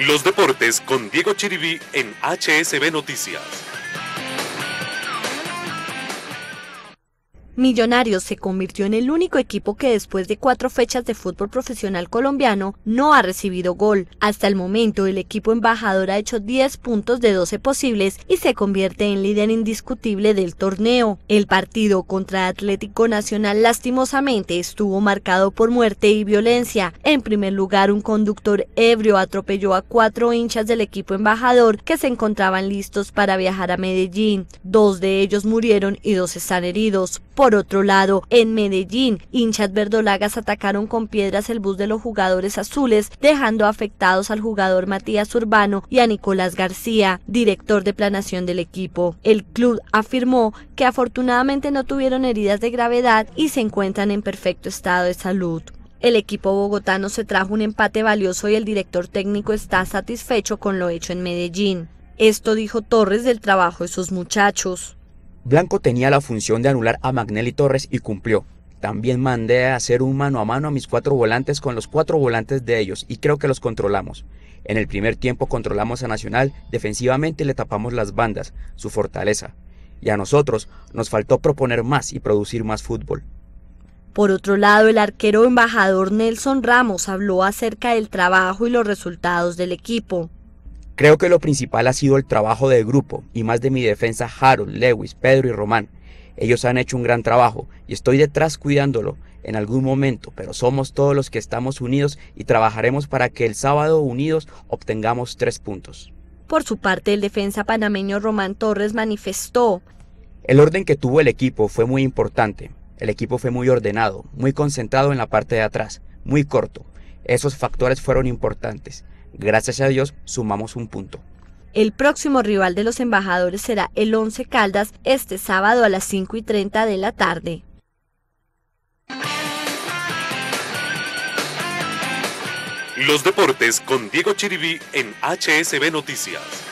Los deportes con Diego Chiribí en HSB Noticias. Millonarios se convirtió en el único equipo que después de cuatro fechas de fútbol profesional colombiano no ha recibido gol. Hasta el momento el equipo embajador ha hecho 10 puntos de 12 posibles y se convierte en líder indiscutible del torneo. El partido contra Atlético Nacional lastimosamente estuvo marcado por muerte y violencia. En primer lugar un conductor ebrio atropelló a cuatro hinchas del equipo embajador que se encontraban listos para viajar a Medellín. Dos de ellos murieron y dos están heridos. Por otro lado, en Medellín, hinchas verdolagas atacaron con piedras el bus de los jugadores azules, dejando afectados al jugador Matías Urbano y a Nicolás García, director de planación del equipo. El club afirmó que afortunadamente no tuvieron heridas de gravedad y se encuentran en perfecto estado de salud. El equipo bogotano se trajo un empate valioso y el director técnico está satisfecho con lo hecho en Medellín. Esto dijo Torres del trabajo de sus muchachos. Blanco tenía la función de anular a Magnelli Torres y cumplió. También mandé a hacer un mano a mano a mis cuatro volantes con los cuatro volantes de ellos y creo que los controlamos. En el primer tiempo controlamos a Nacional, defensivamente le tapamos las bandas, su fortaleza. Y a nosotros nos faltó proponer más y producir más fútbol. Por otro lado, el arquero embajador Nelson Ramos habló acerca del trabajo y los resultados del equipo. Creo que lo principal ha sido el trabajo de grupo y más de mi defensa Harold, Lewis, Pedro y Román. Ellos han hecho un gran trabajo y estoy detrás cuidándolo en algún momento, pero somos todos los que estamos unidos y trabajaremos para que el sábado unidos obtengamos tres puntos. Por su parte, el defensa panameño Román Torres manifestó. El orden que tuvo el equipo fue muy importante. El equipo fue muy ordenado, muy concentrado en la parte de atrás, muy corto. Esos factores fueron importantes. Gracias a Dios sumamos un punto. El próximo rival de los embajadores será el 11 Caldas este sábado a las 5 y 30 de la tarde. Los deportes con Diego Chiribí en HSB Noticias.